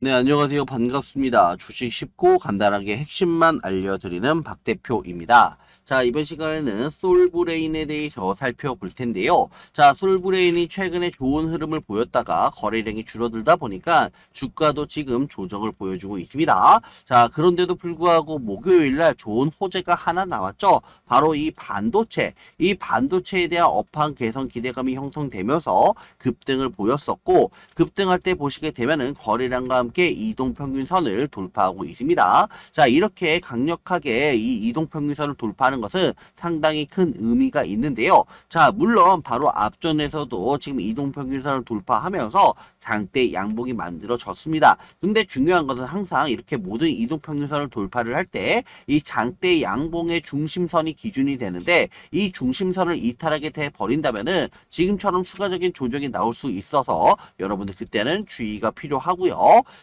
네, 안녕하세요. 반갑습니다. 주식 쉽고 간단하게 핵심만 알려드리는 박 대표입니다. 자 이번 시간에는 솔브레인에 대해서 살펴볼 텐데요. 자 솔브레인이 최근에 좋은 흐름을 보였다가 거래량이 줄어들다 보니까 주가도 지금 조정을 보여주고 있습니다. 자 그런데도 불구하고 목요일날 좋은 호재가 하나 나왔죠. 바로 이 반도체. 이 반도체에 대한 업황 개선 기대감이 형성되면서 급등을 보였었고 급등할 때 보시게 되면은 거래량과 함께 이동평균선을 돌파하고 있습니다. 자 이렇게 강력하게 이 이동평균선을 돌파하는 한는 것은 상당히 큰 의미가 있는데요. 자, 물론 바로 앞전에서도 지금 이동평균선을 돌파하면서 장대 양봉이 만들어졌습니다. 근데 중요한 것은 항상 이렇게 모든 이동평균선을 돌파를 할 때 이 장대 양봉의 중심선이 기준이 되는데 이 중심선을 이탈하게 돼 버린다면은 지금처럼 추가적인 조정이 나올 수 있어서 여러분들 그때는 주의가 필요하고요.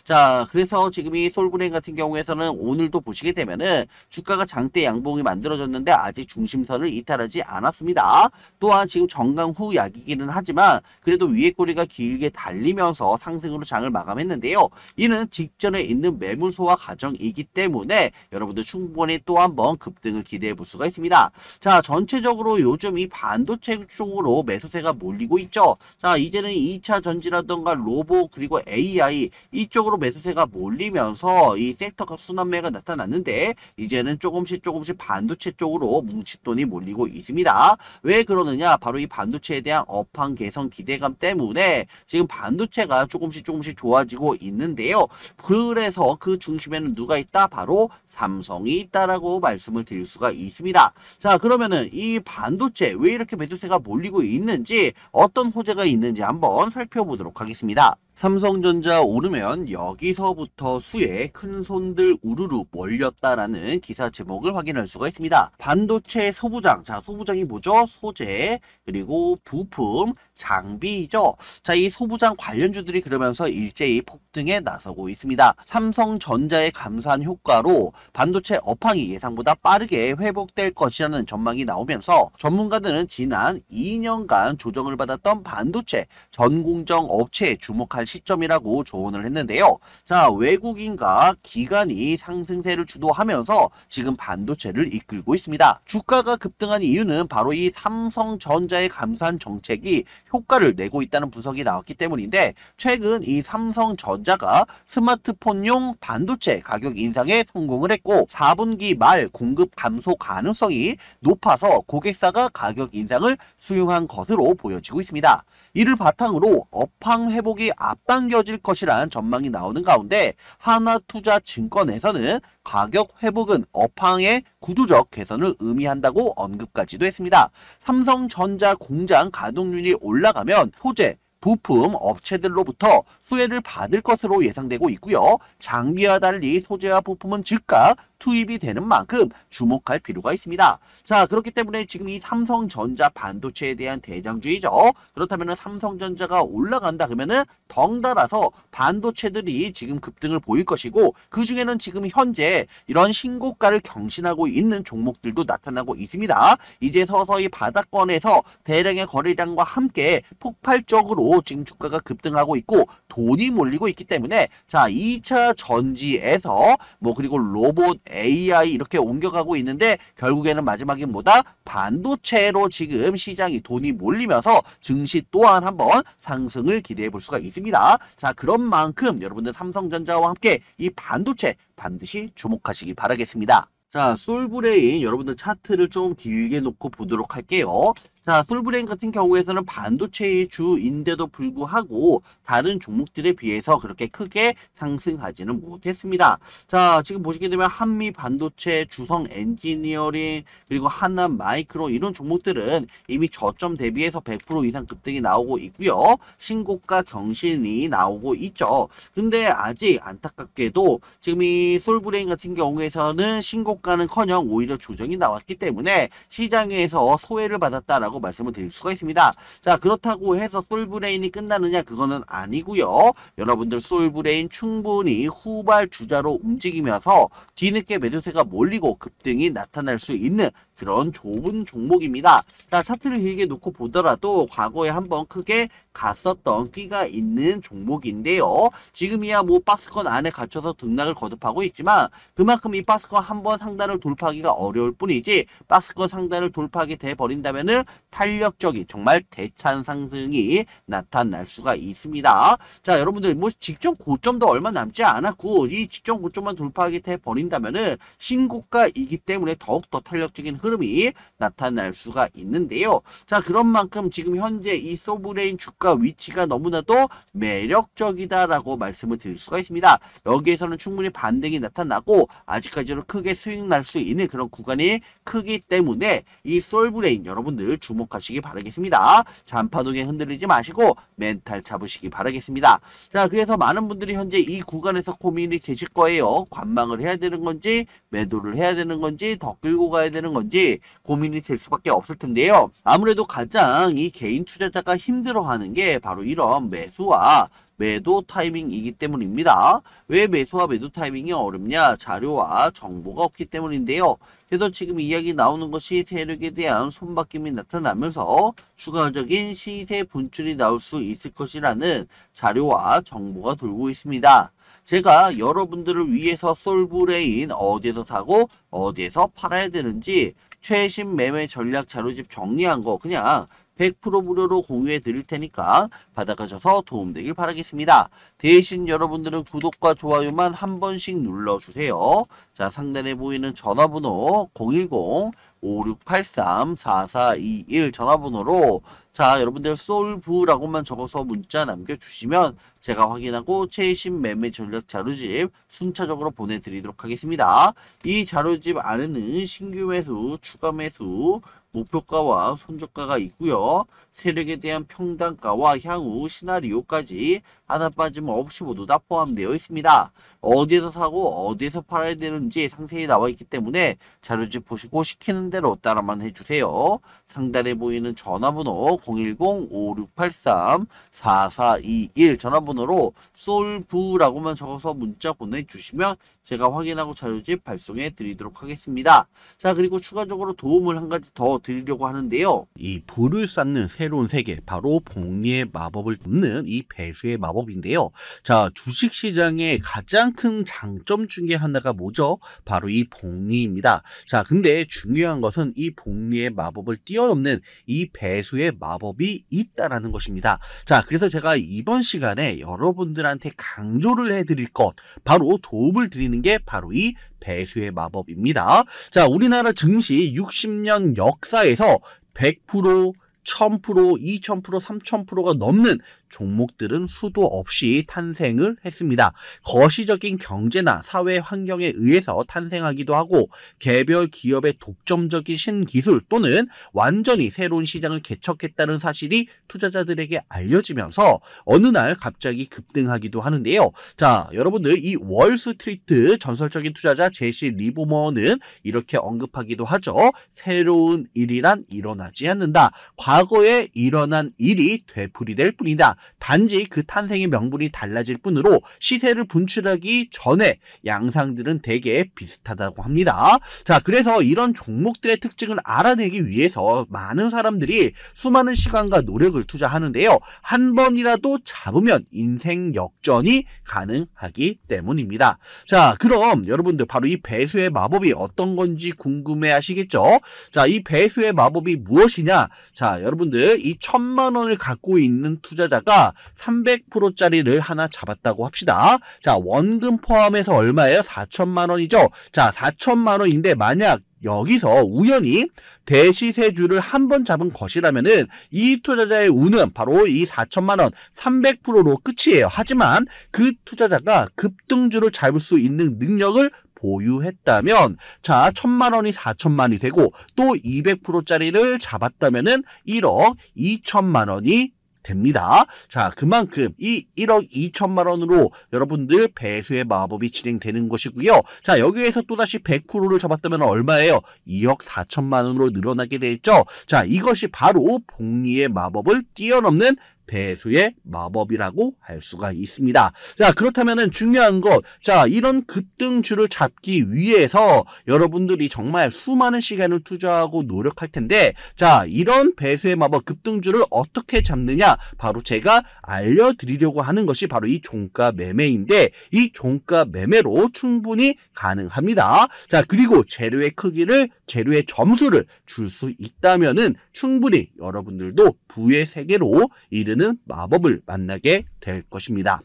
자, 그래서 지금 이솔브레 같은 경우에서는 오늘도 보시게 되면은 주가가 장대 양봉이 만들어졌는데 있었는데 아직 중심선을 이탈하지 않았습니다. 또한 지금 정강 후 약이기는 하지만 그래도 위에 꼬리가 길게 달리면서 상승으로 장을 마감했는데요. 이는 직전에 있는 매물소화 과정이기 때문에 여러분들 충분히 또 한번 급등을 기대해 볼 수가 있습니다. 자 전체적으로 요즘 이 반도체 쪽으로 매수세가 몰리고 있죠. 자 이제는 2차 전지라던가 로보 그리고 AI 이쪽으로 매수세가 몰리면서 이 섹터가 순환매가 나타났는데 이제는 조금씩 조금씩 반도체 쪽으로 쪽으로 뭉칫돈이 몰리고 있습니다. 왜 그러느냐? 바로 이 반도체에 대한 업황 개선 기대감 때문에 지금 반도체가 조금씩 조금씩 좋아지고 있는데요. 그래서 그 중심에는 누가 있다? 바로 삼성이 있다라고 말씀을 드릴 수가 있습니다. 자 그러면은 이 반도체 왜 이렇게 매도세가 몰리고 있는지 어떤 호재가 있는지 한번 살펴보도록 하겠습니다. 삼성전자 오르면 여기서부터 수에 큰 손들 우르르 몰렸다라는 기사 제목을 확인할 수가 있습니다. 반도체 소부장, 자 소부장이 뭐죠? 소재, 그리고 부품, 장비죠 자, 이 소부장 관련주들이 그러면서 일제히 폭등에 나서고 있습니다. 삼성전자의 감산 효과로 반도체 업황이 예상보다 빠르게 회복될 것이라는 전망이 나오면서 전문가들은 지난 2년간 조정을 받았던 반도체 전공정 업체에 주목할 시점이라고 조언을 했는데요. 자, 외국인과 기관이 상승세를 주도하면서 지금 반도체를 이끌고 있습니다. 주가가 급등한 이유는 바로 이 삼성전자의 감산 정책이 효과를 내고 있다는 분석이 나왔기 때문인데 최근 이 삼성전자가 스마트폰용 반도체 가격 인상에 성공을 했고 4분기 말 공급 감소 가능성이 높아서 고객사가 가격 인상을 수용한 것으로 보여지고 있습니다. 이를 바탕으로 업황 회복이 앞당겨질 것이란 전망이 나오는 가운데 하나투자증권에서는 가격 회복은 업황의 구조적 개선을 의미한다고 언급까지도 했습니다. 삼성전자 공장 가동률이 올라가면 소재, 부품 업체들로부터 수혜를 받을 것으로 예상되고 있고요. 장비와 달리 소재와 부품은 즉각 투입이 되는 만큼 주목할 필요가 있습니다. 자 그렇기 때문에 지금 이 삼성전자 반도체에 대한 대장주의죠. 그렇다면 삼성전자가 올라간다 그러면 덩달아서 반도체들이 지금 급등을 보일 것이고 그 중에는 지금 현재 이런 신고가를 경신하고 있는 종목들도 나타나고 있습니다. 이제 서서히 바닥권에서 대량의 거래량과 함께 폭발적으로 지금 주가가 급등하고 있고 돈이 몰리고 있기 때문에 자 2차 전지에서 뭐 그리고 로봇 AI 이렇게 옮겨가고 있는데 결국에는 마지막에 뭐다 반도체로 지금 시장이 돈이 몰리면서 증시 또한 한번 상승을 기대해 볼 수가 있습니다. 자 그런 만큼 여러분들 삼성전자와 함께 이 반도체 반드시 주목하시기 바라겠습니다. 자, 솔브레인 여러분들 차트를 좀 길게 놓고 보도록 할게요. 자, 솔브레인 같은 경우에서는 반도체의 주인데도 불구하고 다른 종목들에 비해서 그렇게 크게 상승하지는 못했습니다. 자, 지금 보시게 되면 한미 반도체, 주성 엔지니어링, 그리고 한남 마이크로 이런 종목들은 이미 저점 대비해서 100% 이상 급등이 나오고 있고요. 신고가 경신이 나오고 있죠. 근데 아직 안타깝게도 지금 이 솔브레인 같은 경우에서는 신고가는커녕 오히려 조정이 나왔기 때문에 시장에서 소외를 받았다라고 라고 말씀을 드릴 수가 있습니다. 자 그렇다고 해서 솔브레인이 끝나느냐 그거는 아니고요. 여러분들 솔브레인 충분히 후발 주자로 움직이면서 뒤늦게 매도세가 몰리고 급등이 나타날 수 있는 그런 좁은 종목입니다. 자, 차트를 길게 놓고 보더라도 과거에 한번 크게 갔었던 끼가 있는 종목인데요. 지금이야 뭐 박스권 안에 갇혀서 등락을 거듭하고 있지만 그만큼 이 박스권 한번 상단을 돌파하기가 어려울 뿐이지 박스권 상단을 돌파하게 돼버린다면은 탄력적인 정말 대찬 상승이 나타날 수가 있습니다. 자, 여러분들 뭐 직전 고점도 얼마 남지 않았고 이 직전 고점만 돌파하게 돼버린다면은 신고가이기 때문에 더욱더 탄력적인 흐름 흐름이 나타날 수가 있는데요. 자 그런 만큼 지금 현재 이 소브레인 주가 위치가 너무나도 매력적이다라고 말씀을 드릴 수가 있습니다. 여기에서는 충분히 반등이 나타나고 아직까지는 크게 수익 날 수 있는 그런 구간이 크기 때문에 이 솔브레인 여러분들 주목하시기 바라겠습니다. 잔파동에 흔들리지 마시고 멘탈 잡으시기 바라겠습니다. 자 그래서 많은 분들이 현재 이 구간에서 고민이 되실 거예요. 관망을 해야 되는 건지 매도를 해야 되는 건지 더 끌고 가야 되는 건지 건지 고민이 될 수밖에 없을 텐데요. 아무래도 가장 이 개인 투자자가 힘들어하는 게 바로 이런 매수와 매도 타이밍이기 때문입니다. 왜 매수와 매도 타이밍이 어렵냐? 자료와 정보가 없기 때문인데요. 그래서 지금 이야기 나오는 것이 세력에 대한 손바뀜이 나타나면서 추가적인 시세 분출이 나올 수 있을 것이라는 자료와 정보가 돌고 있습니다. 제가 여러분들을 위해서 솔브레인 어디에서 사고 어디에서 팔아야 되는지 최신 매매 전략 자료집 정리한 거 그냥 100% 무료로 공유해 드릴 테니까 받아가셔서 도움되길 바라겠습니다. 대신 여러분들은 구독과 좋아요만 한 번씩 눌러주세요. 자 상단에 보이는 전화번호 010 5683-4421 전화번호로 자 여러분들 솔브라고만 적어서 문자 남겨주시면 제가 확인하고 최신 매매 전략 자료집 순차적으로 보내드리도록 하겠습니다. 이 자료집 안에는 신규 매수, 추가 매수, 목표가와 손절가가 있고요. 세력에 대한 평단가와 향후 시나리오까지 하나 빠짐없이 모두 다 포함되어 있습니다. 어디에서 사고 어디에서 팔아야 되는지 상세히 나와 있기 때문에 자료집 보시고 시키는 대로 따라만 해주세요. 상단에 보이는 전화번호 010-5683-4421 전화번호로 솔브라고만 적어서 문자 보내주시면 제가 확인하고 자료집 발송해 드리도록 하겠습니다. 자 그리고 추가적으로 도움을 한 가지 더 드리려고 하는데요. 이 불을 쌓는 세 새로운 세계, 바로 복리의 마법을 돕는 이 배수의 마법인데요. 자, 주식시장의 가장 큰 장점 중에 하나가 뭐죠? 바로 이 복리입니다. 자, 근데 중요한 것은 이 복리의 마법을 뛰어넘는 이 배수의 마법이 있다라는 것입니다. 자, 그래서 제가 이번 시간에 여러분들한테 강조를 해드릴 것, 바로 도움을 드리는 게 바로 이 배수의 마법입니다. 자, 우리나라 증시 60년 역사에서 100% 1000%, 2000%, 3000%가 넘는 종목들은 수도 없이 탄생을 했습니다. 거시적인 경제나 사회 환경에 의해서 탄생하기도 하고 개별 기업의 독점적인 신기술 또는 완전히 새로운 시장을 개척했다는 사실이 투자자들에게 알려지면서 어느 날 갑자기 급등하기도 하는데요. 자, 여러분들 이 월스트리트 전설적인 투자자 제시 리보머는 이렇게 언급하기도 하죠. 새로운 일이란 일어나지 않는다. 과거에 일어난 일이 되풀이될 뿐이다. 단지 그 탄생의 명분이 달라질 뿐으로 시세를 분출하기 전에 양상들은 대개 비슷하다고 합니다. 자, 그래서 이런 종목들의 특징을 알아내기 위해서 많은 사람들이 수많은 시간과 노력을 투자하는데요. 한 번이라도 잡으면 인생 역전이 가능하기 때문입니다. 자, 그럼 여러분들 바로 이 배수의 마법이 어떤 건지 궁금해 하시겠죠? 자, 이 배수의 마법이 무엇이냐? 자, 여러분들 이 천만 원을 갖고 있는 투자자 잡다가 300%짜리를 하나 잡았다고 합시다. 자, 원금 포함해서 얼마예요? 4천만 원이죠. 자, 4천만 원인데 만약 여기서 우연히 대시세주를 한 번 잡은 것이라면은 이 투자자의 운은 바로 이 4천만 원 300%로 끝이에요. 하지만 그 투자자가 급등주를 잡을 수 있는 능력을 보유했다면 자 천만 원이 4천만이 되고 또 200%짜리를 잡았다면은 1억 2천만 원이 됩니다. 자, 그만큼 이 1억 2천만 원으로 여러분들 배수의 마법이 진행되는 것이고요. 자, 여기에서 또다시 100%를 잡았다면 얼마예요? 2억 4천만 원으로 늘어나게 되죠. 자, 이것이 바로 복리의 마법을 뛰어넘는 배수의 마법이라고 할 수가 있습니다. 자, 그렇다면 중요한 것. 자, 이런 급등주를 잡기 위해서 여러분들이 정말 수많은 시간을 투자하고 노력할 텐데, 자, 이런 배수의 마법 급등주를 어떻게 잡느냐? 바로 제가 알려드리려고 하는 것이 바로 이 종가 매매인데, 이 종가 매매로 충분히 가능합니다. 자, 그리고 재료의 크기를, 재료의 점수를 줄 수 있다면은 충분히 여러분들도 부의 세계로 이르는 있는 마법을 만나게 될 것입니다.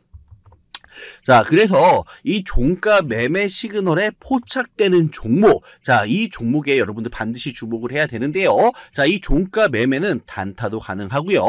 자, 그래서 이 종가 매매 시그널에 포착되는 종목. 자, 이 종목에 여러분들 반드시 주목을 해야 되는데요. 자, 이 종가 매매는 단타도 가능하고요.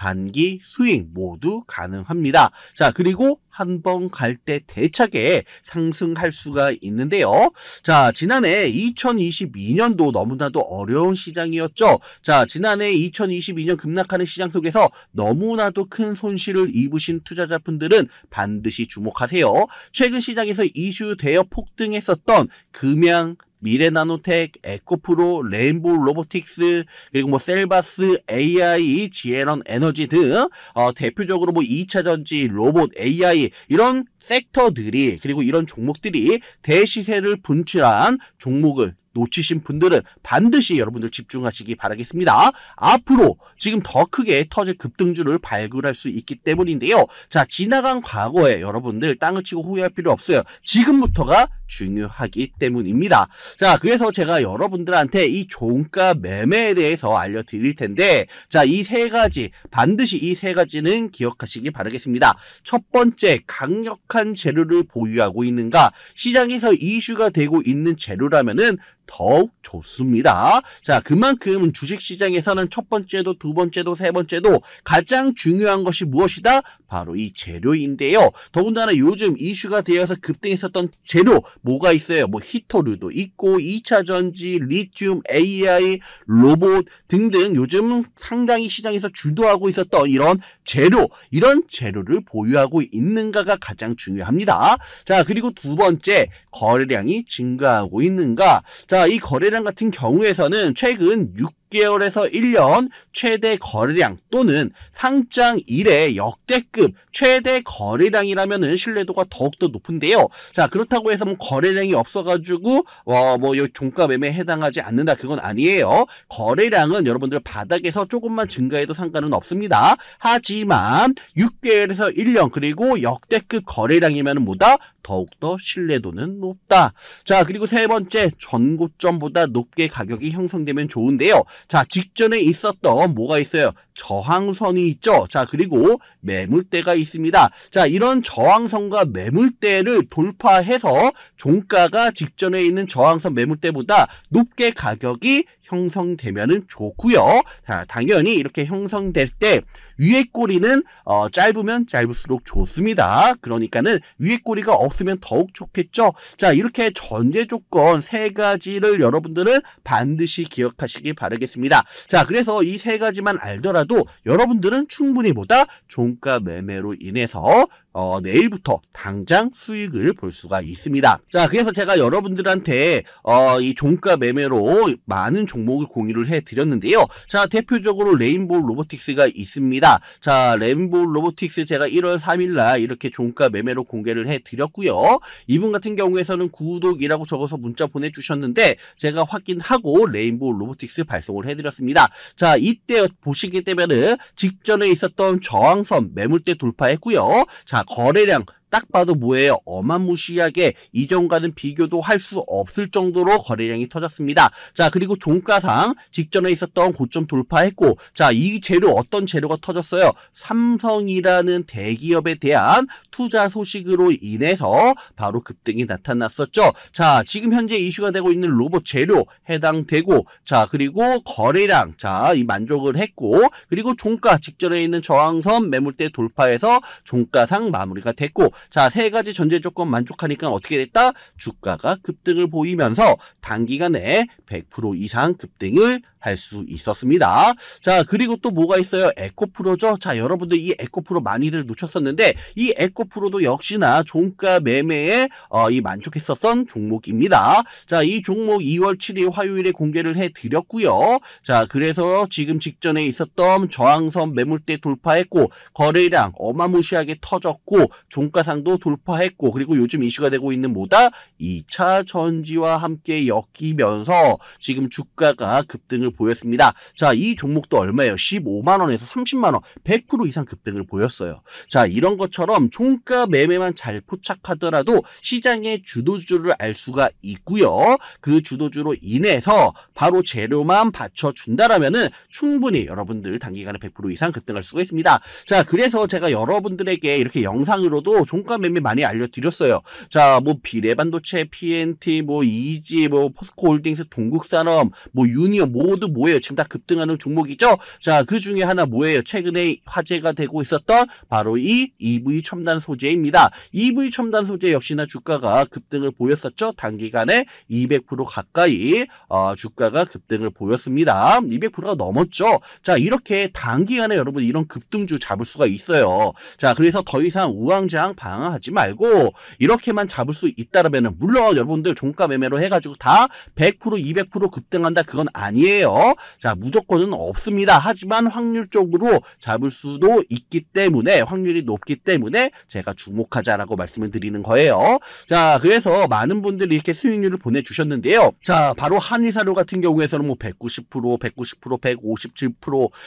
단기, 수익 모두 가능합니다. 자, 그리고 한 번 갈 때 대차게 상승할 수가 있는데요. 자, 지난해 2022년도 너무나도 어려운 시장이었죠. 자, 지난해 2022년 급락하는 시장 속에서 너무나도 큰 손실을 입으신 투자자분들은 반드시 주목하세요. 최근 시장에서 이슈 대여 폭등했었던 금양, 미래나노텍, 에코프로, 레인보우 로보틱스, 그리고 뭐 셀바스, AI, 지에런 에너지 등 어, 대표적으로 뭐 2차 전지, 로봇, AI 이런 섹터들이 그리고 이런 종목들이 대시세를 분출한 종목을 놓치신 분들은 반드시 여러분들 집중하시기 바라겠습니다. 앞으로 지금 더 크게 터질 급등주를 발굴할 수 있기 때문인데요. 자, 지나간 과거에 여러분들 땅을 치고 후회할 필요 없어요. 지금부터가 중요하기 때문입니다. 자, 그래서 제가 여러분들한테 이 종가 매매에 대해서 알려드릴 텐데, 자, 이 세 가지, 반드시 이 세 가지는 기억하시기 바라겠습니다. 첫 번째, 강력한 재료를 보유하고 있는가, 시장에서 이슈가 되고 있는 재료라면은 더욱 좋습니다. 자, 그만큼 주식시장에서는 첫 번째도 두 번째도 세 번째도 가장 중요한 것이 무엇이다? 바로 이 재료인데요. 더군다나 요즘 이슈가 되어서 급등했었던 재료 뭐가 있어요? 뭐 히토류도 있고 2차전지, 리튬, AI, 로봇 등등 요즘 상당히 시장에서 주도하고 있었던 이런 재료 이런 재료를 보유하고 있는가가 가장 중요합니다. 자 그리고 두 번째 거래량이 증가하고 있는가 자 이 거래량 같은 경우에서는 최근 6 6개월에서 1년 최대 거래량 또는 상장 이래 역대급 최대 거래량이라면은 신뢰도가 더욱더 높은데요. 자 그렇다고 해서 뭐 거래량이 없어가지고 와뭐 어, 종가 매매에 해당하지 않는다 그건 아니에요. 거래량은 여러분들 바닥에서 조금만 증가해도 상관은 없습니다. 하지 하지만 6개월에서 1년 그리고 역대급 거래량이면 뭐다? 더욱더 신뢰도는 높다. 자, 그리고 세 번째, 전고점보다 높게 가격이 형성되면 좋은데요. 자, 직전에 있었던 뭐가 있어요? 저항선이 있죠. 자, 그리고 매물대가 있습니다. 자, 이런 저항선과 매물대를 돌파해서 종가가 직전에 있는 저항선 매물대보다 높게 가격이 형성되면은 좋고요. 자, 당연히 이렇게 형성될 때 위에 꼬리는 어, 짧으면 짧을수록 좋습니다. 그러니까는 위에 꼬리가 없 없으면 더욱 좋겠죠. 자, 이렇게 전제 조건 세 가지를 여러분들은 반드시 기억하시기 바라겠습니다. 자, 그래서 이 세 가지만 알더라도 여러분들은 충분히 보다 종가 매매로 인해서 어, 내일부터 당장 수익을 볼 수가 있습니다. 자, 그래서 제가 여러분들한테 어, 이 종가 매매로 많은 종목을 공유를 해드렸는데요. 자, 대표적으로 레인보우 로보틱스가 있습니다. 자, 레인보우 로보틱스 제가 1월 3일날 이렇게 종가 매매로 공개를 해드렸고요. 이분 같은 경우에서는 구독이라고 적어서 문자 보내주셨는데 제가 확인하고 레인보우 로보틱스 발송을 해드렸습니다. 자, 이때 보시기 때문에 직전에 있었던 저항선 매물대 돌파했고요. 자, 难，难，难，难，딱 봐도 뭐예요? 어마무시하게 이전과는 비교도 할 수 없을 정도로 거래량이 터졌습니다. 자 그리고 종가상 직전에 있었던 고점 돌파했고 자 이 재료 어떤 재료가 터졌어요? 삼성이라는 대기업에 대한 투자 소식으로 인해서 바로 급등이 나타났었죠. 자 지금 현재 이슈가 되고 있는 로봇 재료 해당되고 자 그리고 거래량 자이 만족을 했고 그리고 종가 직전에 있는 저항선 매물대 돌파해서 종가상 마무리가 됐고 자, 세 가지 전제 조건 만족하니까 어떻게 됐다? 주가가 급등을 보이면서 단기간에 100% 이상 급등을 할수 있었습니다. 자, 그리고 또 뭐가 있어요? 에코프로죠? 자, 여러분들 이 에코프로 많이들 놓쳤었는데 이 에코프로도 역시나 종가 매매에 어, 이 만족했었던 종목입니다. 자, 이 종목 2월 7일 화요일에 공개를 해드렸고요. 자, 그래서 지금 직전에 있었던 저항선 매물대 돌파했고 거래량 어마무시하게 터졌고 종가상도 돌파했고 그리고 요즘 이슈가 되고 있는 뭐다? 2차 전지와 함께 엮이면서 지금 주가가 급등을 급등을 보였습니다. 자, 이 종목도 얼마예요? 15만원에서 30만원, 100% 이상 급등을 보였어요. 자, 이런 것처럼 종가 매매만 잘 포착하더라도 시장의 주도주를 알 수가 있고요. 그 주도주로 인해서 바로 재료만 받쳐준다라면은 충분히 여러분들 단기간에 100% 이상 급등할 수가 있습니다. 자, 그래서 제가 여러분들에게 이렇게 영상으로도 종가 매매 많이 알려드렸어요. 자, 뭐 비례 반도체, PNT, 뭐이 g 뭐, 뭐 포스코홀딩스, 동국산업, 뭐유니어 모든 모두 뭐예요? 지금 다 급등하는 종목이죠? 자, 그 중에 하나 뭐예요? 최근에 화제가 되고 있었던 바로 이 EV 첨단 소재입니다. EV 첨단 소재 역시나 주가가 급등을 보였었죠? 단기간에 200% 가까이 어, 주가가 급등을 보였습니다. 200%가 넘었죠? 자, 이렇게 단기간에 여러분 이런 급등주 잡을 수가 있어요. 자, 그래서 더 이상 우왕좌왕 방황하지 말고 이렇게만 잡을 수 있다라면은 물론 여러분들 종가 매매로 해가지고 다 100% 200% 급등한다 그건 아니에요. 있는요 자, 무조건은 없습니다. 하지만 확률적으로 잡을 수도 있기 때문에 확률이 높기 때문에 제가 주목하자라고 말씀을 드리는 거예요. 자, 그래서 많은 분들이 이렇게 수익률을 보내주셨는데요. 자, 바로 한의사료 같은 경우에서는 뭐 190%, 190%, 157%,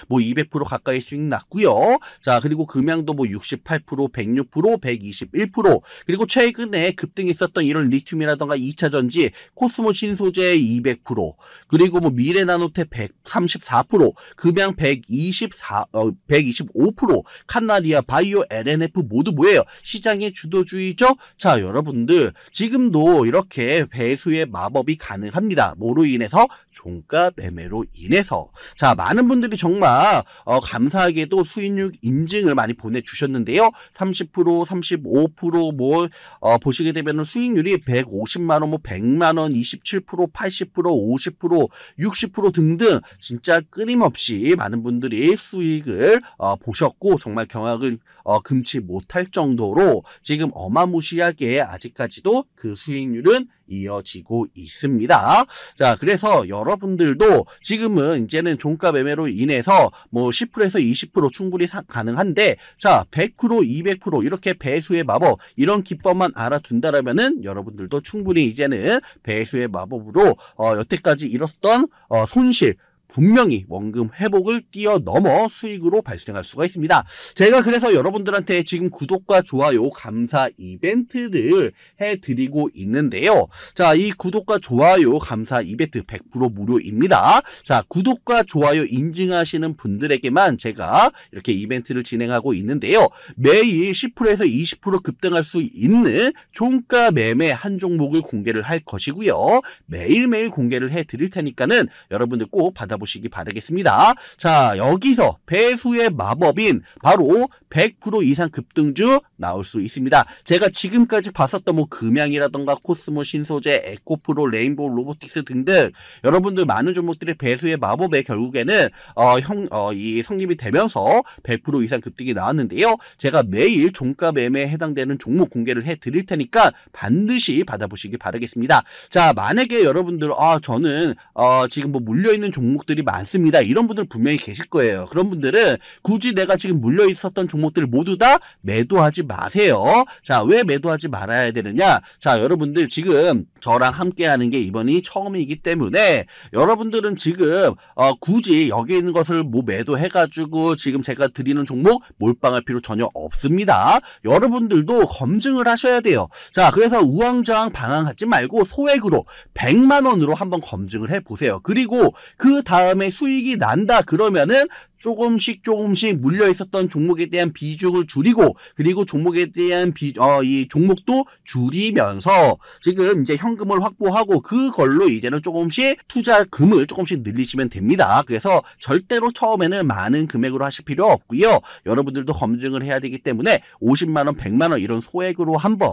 뭐 200% 가까이 수익 났고요. 자, 그리고 금양도 뭐 68%, 106%, 121%, 그리고 최근에 급등했었던 이런 리튬이라던가 2차전지, 코스모 신소재 200%, 그리고 뭐 미래 나노 호텔 134%, 금양 124, 어, 125%, 칸나리아, 바이오, LNF 모두 뭐예요? 시장의 주도주의죠? 자, 여러분들, 지금도 이렇게 배수의 마법이 가능합니다. 뭐로 인해서? 종가 매매로 인해서. 자, 많은 분들이 정말, 어, 감사하게도 수익률 인증을 많이 보내주셨는데요. 30%, 35%, 뭐, 어, 보시게 되면 수익률이 150만원, 뭐, 100만원, 27%, 80%, 50%, 60%등 등등 진짜 끊임없이 많은 분들이 수익을 어, 보셨고 정말 경악을 어, 금치 못할 정도로 지금 어마무시하게 아직까지도 그 수익률은 이어지고 있습니다. 자, 그래서 여러분들도 지금은 이제는 종가 매매로 인해서 뭐 10%에서 20% 충분히 사, 가능한데 자, 100% 200% 이렇게 배수의 마법 이런 기법만 알아둔다라면은 여러분들도 충분히 이제는 배수의 마법으로 어, 여태까지 잃었던 어, 손실 분명히 원금 회복을 뛰어넘어 수익으로 발생할 수가 있습니다. 제가 그래서 여러분들한테 지금 구독과 좋아요 감사 이벤트를 해드리고 있는데요. 자, 이 구독과 좋아요 감사 이벤트 100% 무료입니다. 자, 구독과 좋아요 인증하시는 분들에게만 제가 이렇게 이벤트를 진행하고 있는데요. 매일 10%에서 20% 급등할 수 있는 종가 매매 한 종목을 공개를 할 것이고요. 매일매일 공개를 해드릴 테니까는 여러분들 꼭 받아보시고 알아보시기 바라겠습니다. 자, 여기서 배수의 마법인 바로 100% 이상 급등주 나올 수 있습니다. 제가 지금까지 봤었던 뭐 금양이라던가 코스모 신소재, 에코프로, 레인보우 로보틱스 등등 여러분들 많은 종목들의 배수의 마법에 결국에는 어, 형, 어, 이 성립이 되면서 100% 이상 급등이 나왔는데요. 제가 매일 종가 매매에 해당되는 종목 공개를 해 드릴 테니까 반드시 받아보시기 바라겠습니다. 자, 만약에 여러분들 아, 저는 어, 지금 뭐 물려있는 종목들 종목들이 많습니다. 이런 분들 분명히 계실 거예요. 그런 분들은 굳이 내가 지금 물려 있었던 종목들 모두 다 매도하지 마세요. 자, 왜 매도하지 말아야 되느냐? 자, 여러분들 지금 저랑 함께 하는 게 이번이 처음이기 때문에 여러분들은 지금 어, 굳이 여기 있는 것을 뭐 매도해 가지고 지금 제가 드리는 종목 몰빵할 필요 전혀 없습니다. 여러분들도 검증을 하셔야 돼요. 자, 그래서 우왕좌왕 방황하지 말고 소액으로 100만 원으로 한번 검증을 해 보세요. 그리고 그 다음에 수익이 난다 그러면은 조금씩 조금씩 물려 있었던 종목에 대한 비중을 줄이고 그리고 종목에 대한 비, 어, 이 종목도 줄이면서 지금 이제 현금을 확보하고 그걸로 이제는 조금씩 투자금을 조금씩 늘리시면 됩니다. 그래서 절대로 처음에는 많은 금액으로 하실 필요 없고요. 여러분들도 검증을 해야 되기 때문에 50만 원, 100만 원 이런 소액으로 한번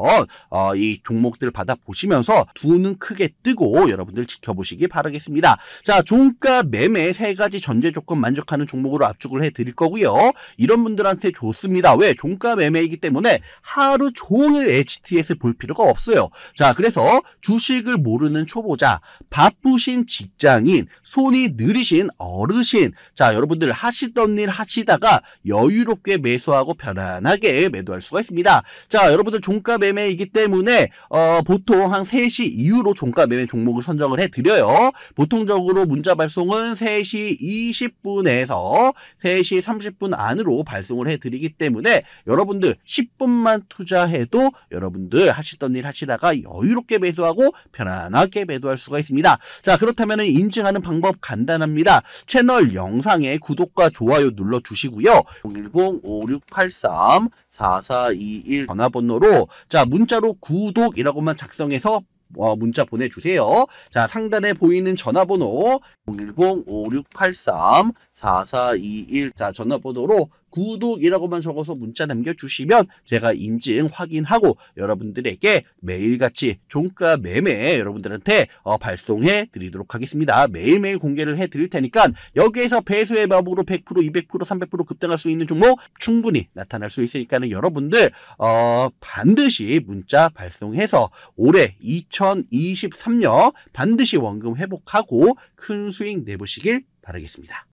어, 이 종목들을 받아 보시면서 두 눈 크게 뜨고 여러분들 지켜보시기 바라겠습니다. 자, 종가 매매 세 가지 전제 조건 만족하는 종목으로 정도로 압축을 해드릴 거고요. 이런 분들한테 좋습니다. 왜? 종가 매매이기 때문에 하루 종일 HTS 을볼 필요가 없어요. 자, 그래서 주식을 모르는 초보자, 바쁘신 직장인, 손이 느리신 어르신, 자, 여러분들 하시던 일 하시다가 여유롭게 매수하고 편안하게 매도할 수가 있습니다. 자, 여러분들 종가 매매이기 때문에 어, 보통 한 3시 이후로 종가 매매 종목을 선정을 해드려요. 보통적으로 문자 발송은 3시 20분에서 3시 30분 안으로 발송을 해드리기 때문에 여러분들 10분만 투자해도 여러분들 하시던 일 하시다가 여유롭게 매수하고 편안하게 매도할 수가 있습니다. 자 그렇다면 인증하는 방법 간단합니다. 채널 영상에 구독과 좋아요 눌러주시고요. 010-5683 4421 전화번호로 자 문자로 구독이라고만 작성해서 어, 문자 보내주세요. 자 상단에 보이는 전화번호 010-5683 4421 자, 전화번호로 구독이라고만 적어서 문자 남겨주시면 제가 인증 확인하고 여러분들에게 매일같이 종가 매매 여러분들한테 어, 발송해 드리도록 하겠습니다. 매일매일 공개를 해 드릴 테니까 여기에서 배수의 마법으로 100%, 200%, 300% 급등할 수 있는 종목 충분히 나타날 수 있으니까는 여러분들 어, 반드시 문자 발송해서 올해 2023년 반드시 원금 회복하고 큰 수익 내보시길 바라겠습니다.